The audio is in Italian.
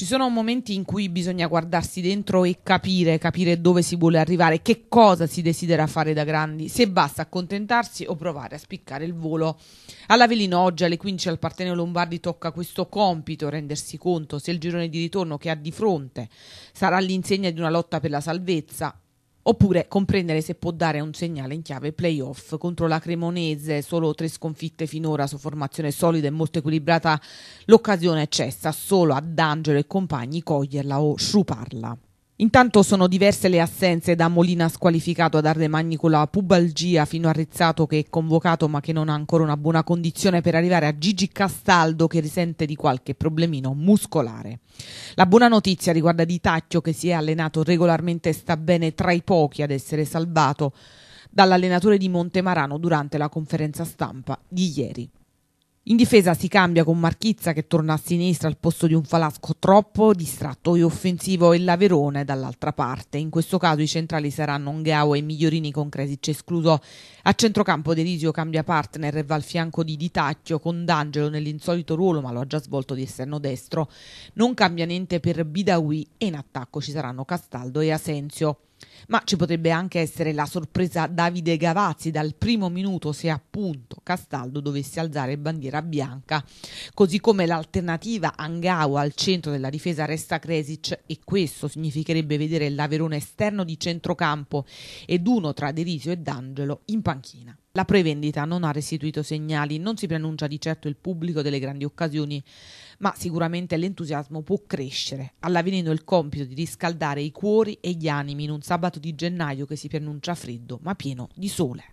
ci sono momenti in cui bisogna guardarsi dentro e capire, capire dove si vuole arrivare, che cosa si desidera fare da grandi, se basta accontentarsi o provare a spiccare il volo. Alla Velino oggi alle 15 al Partenio Lombardi tocca questo compito, rendersi conto se il girone di ritorno che ha di fronte sarà all'insegna di una lotta per la salvezza oppure comprendere se può dare un segnale in chiave playoff contro la Cremonese, solo tre sconfitte finora su formazione solida e molto equilibrata, l'occasione cessa solo ad Angelo e compagni coglierla o sciuparla. Intanto sono diverse le assenze da Molina squalificato ad Ardemagni con la pubalgia fino a Rezzato che è convocato ma che non ha ancora una buona condizione per arrivare a Gigi Castaldo che risente di qualche problemino muscolare. La buona notizia riguarda Di Tacchio che si è allenato regolarmente e sta bene tra i pochi ad essere salvato dall'allenatore di Montemarano durante la conferenza stampa di ieri. In difesa si cambia con Marchizza che torna a sinistra al posto di un Falasco troppo distratto e offensivo e Laverone dall'altra parte. In questo caso i centrali saranno Ongheo e Migliorini con Cresic escluso. A centrocampo Derisio cambia partner e va al fianco di Ditacchio con D'Angelo nell'insolito ruolo ma lo ha già svolto di esterno destro. Non cambia niente per Bidawi e in attacco ci saranno Castaldo e Asensio ma ci potrebbe anche essere la sorpresa Davide Gavazzi dal primo minuto se appunto Castaldo dovesse alzare bandiera bianca, così come l'alternativa Angau al centro della difesa resta Kresic e questo significherebbe vedere l'Averone esterno di centrocampo ed uno tra Derisio e D'Angelo in panchina. La prevendita non ha restituito segnali, non si preannuncia di certo il pubblico delle grandi occasioni, ma sicuramente l'entusiasmo può crescere, all'avvenendo il compito di riscaldare i cuori e gli animi in un sabato di gennaio che si preannuncia freddo ma pieno di sole.